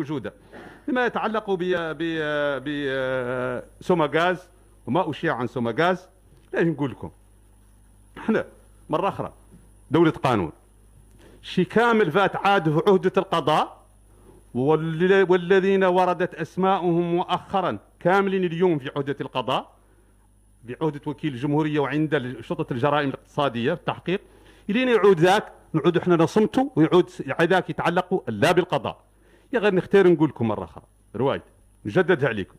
موجوده لما يتعلق ب ب وما اشيع عن سوماغاز لازم نقول لكم احنا مره اخرى دوله قانون شي كامل فات عاده عهده القضاء والذين وردت أسماؤهم مؤخرا كاملين اليوم في عهده القضاء بعهده وكيل الجمهوريه وعند شرطه الجرائم الاقتصاديه التحقيق الين يعود ذاك نعود احنا نصمتوا ويعود ذاك يتعلق لا بالقضاء يا غير نختار نقول لكم مره اخرى روايه نجددها عليكم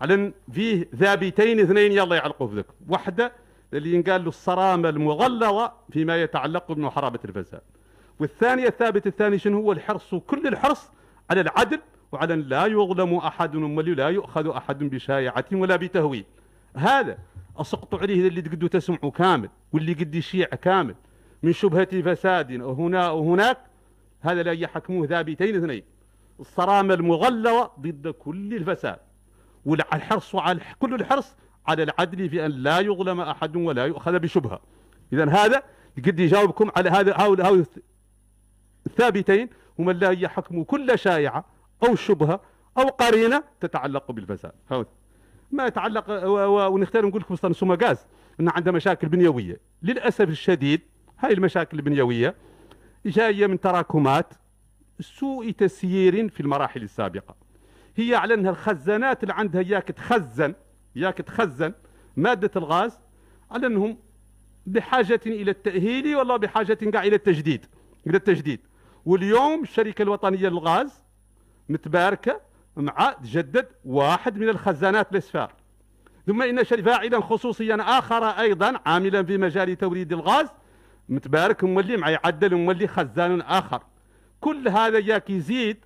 على فيه ثابتين اثنين يلا يعلقوا في ذكر واحده اللي ينقال له الصرامه المغلظه فيما يتعلق بمحاربه الفساد والثانيه الثابت الثاني شنو هو الحرص كل الحرص على العدل وعلى ان لا يظلم احد ولا يؤخذ احد بشايعه ولا بتهويل هذا اسقط عليه اللي تقدوا تسمعوا كامل واللي قد يشيع كامل من شبهه فساد هنا وهناك هذا لا يحكموه ثابتين اثنين الصرامة المغلظة ضد كل الفساد والحرص على كل الحرص على العدل في أن لا يظلم أحد ولا يؤخذ بشبهة إذا هذا قد يجاوبكم على هذا هؤلاء الثابتين هما لا يحكموا كل شائعة أو شبهة أو قرينة تتعلق بالفساد هؤلاء ما يتعلق ونختار نقول لكم اصلا سوما غاز ان عنده مشاكل بنيويه للاسف الشديد هاي المشاكل البنيويه جايه من تراكمات سوء تسيير في المراحل السابقة هي على أنها الخزانات اللي عندها ياك تخزن ياك تخزن مادة الغاز على أنهم بحاجة إلى التأهيل ولا بحاجة كاع إلى التجديد إلى التجديد واليوم الشركة الوطنية للغاز متباركة مع تجدد واحد من الخزانات الأسفار ثم إن فاعلا خصوصيا آخر أيضا عاملا في مجال توريد الغاز متبارك مولي مع يعدل مولي خزان آخر كل هذا ياك يزيد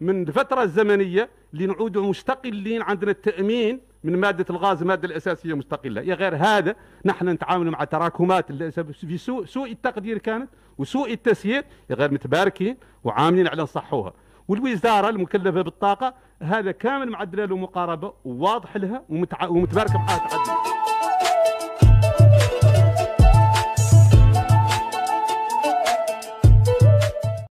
من الفترة الزمنية اللي مستقلين عندنا التأمين من مادة الغاز مادة الأساسية مستقلة يا غير هذا نحن نتعامل مع تراكمات في سوء, سوء التقدير كانت وسوء التسيير يا غير متباركين وعاملين على صحوها والوزارة المكلفة بالطاقة هذا كامل معدلة له مقاربة وواضح لها ومتباركة معها تعدل